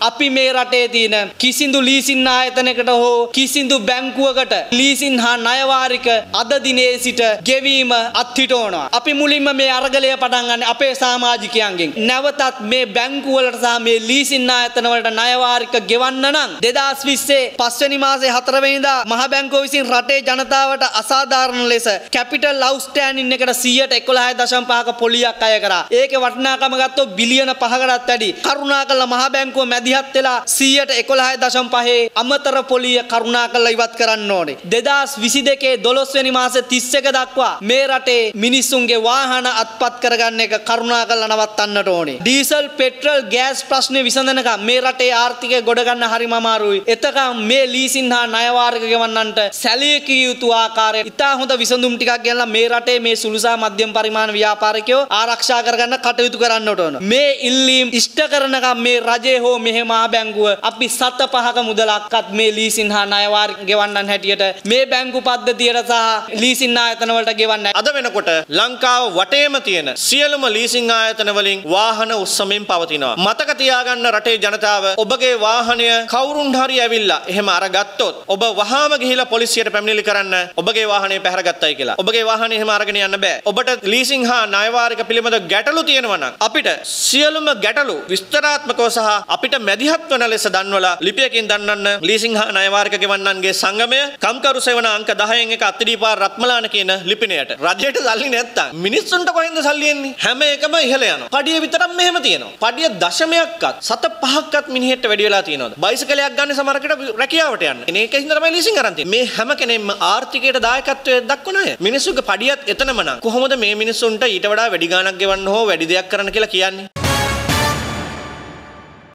අපි මේ රටේ තියෙන කිසිදු ලීසින් ආයතනයකට හෝ කිසිදු බැංකුවකට ලීසින් හා ණයවාරික අද දිනේ සිට ගෙවීම අත්හිටවනවා. අපි මුලින්ම මේ අරගලය පටන් ගන්න අපේ සමාජිකයන්ගෙන්. නැවතත් මේ බැංකුවලට සහ මේ ලීසින් ආයතන වලට ණයවාරික ගෙවන්න නම් 2020 පස්වෙනි මාසේ 4 වෙනිදා මහ බැංකුව විසින් රටේ ජනතාවට අසාධාරණ ලෙස කැපිටල් අවුස්ටෑන්ඩින් එකට 111.5ක පොලියක් අය කරා. ඒකේ වටිනාකම ගත්තොත් බිලියන 5කටත් වැඩි. කරුණාකරලා මහ බැංකුව මැද මැදිහත් වෙලා 111.5 අමතර පොලිය කරුණා කරලා ඉවත් කරන්න ඕනේ 2022 12 වෙනි මාසේ 31 දක්වා මේ රටේ මිනිසුන්ගේ වාහන අත්පත් කරගන්න එක කරුණා කරලා නවත්තන්නට ඕනේ ඩීසල් පෙට්‍රල් ගෑස් ප්‍රශ්නේ විසඳනකම් මේ රටේ ආර්ථිකය ගොඩ ගන්න හරිම අමාරුයි එතකම් මේ ලීසින් හා ණය වාර්ග ගෙවන්නන්ට සැලිය කිය යුතු ආකාරය ඉතා හොඳ විසඳුම් ටිකක් ගෙනලා මේ රටේ මේ සුළුසා මධ්‍යම පරිමාණ ව්‍යාපාරිකයෝ ආරක්ෂා කරගන්න කටයුතු කරන්නට ඕන මේ ඉල්ලීම් ඉෂ්ට කරනකම් මේ රජය හෝ මෙහෙ මෙහෙම ආබැංගුව අපි සත පහක මුදලක්වත් මේ ලීසින් හා ණයවාර ගෙවන්නන් හැටියට මේ බැංකු පද්ධතියට සහ ලීසින් ආයතන වලට ගෙවන්නේ. අද වෙනකොට ලංකාව වටේම තියෙන සියලුම ලීසින් ආයතන වලින් වාහන උස්සමින් පවතිනවා. මතක තියාගන්න රටේ ජනතාව ඔබගේ වාහනය කවුරුන් හරි ඇවිල්ලා එහෙම අරගත්තොත් ඔබ වහාම ගිහිලා පොලිසියට පැමිණිලි කරන්න ඔබගේ වාහනය පැහැරගත්තයි කියලා. ඔබගේ වාහනය එහෙම අරගෙන යන්න බෑ. ඔබට ලීසින් හා ණයවාරික පිළිබඳ ගැටලු තියෙනවා නම් අපිට සියලුම ගැටලු විස්තරාත්මකව සහ අපිට මැදිහත් වන ලෙස දන්වලා ලිපියකින් දන්වන්න ලීසිංහා නයවාර්ක ගෙවන්නන්ගේ සංගමය කම්කරු සේවන අංක 10න් එක අත්තිඩීපා රත්මලාන කියන ලිපිණයට රජයට සල්ලි නැත්තම් මිනිස්සුන්ට කොහෙන්ද සල්ලි එන්නේ හැම එකම ඉහළ යනවා පඩිය විතරක් මෙහෙම තියෙනවා පඩිය දශමයක්වත් සත පහක්වත් මිනිහෙට වැඩි වෙලා තියෙනවා බයිසිකලයක් ගන්න සමහරකට රැකියාවට යන්න එනේක හින්දා තමයි ලීසින් අරන් තියෙන්නේ මේ හැම කෙනෙක්ම ආර්ථිකයට දායකත්වය දක්වන අය මිනිස්සුගේ පඩියත් එතනම නම් කොහොමද මේ මිනිස්සුන්ට ඊට වඩා වැඩි ගාණක් ගෙවන්න හෝ වැඩි දෙයක් කරන්න කියලා කියන්නේ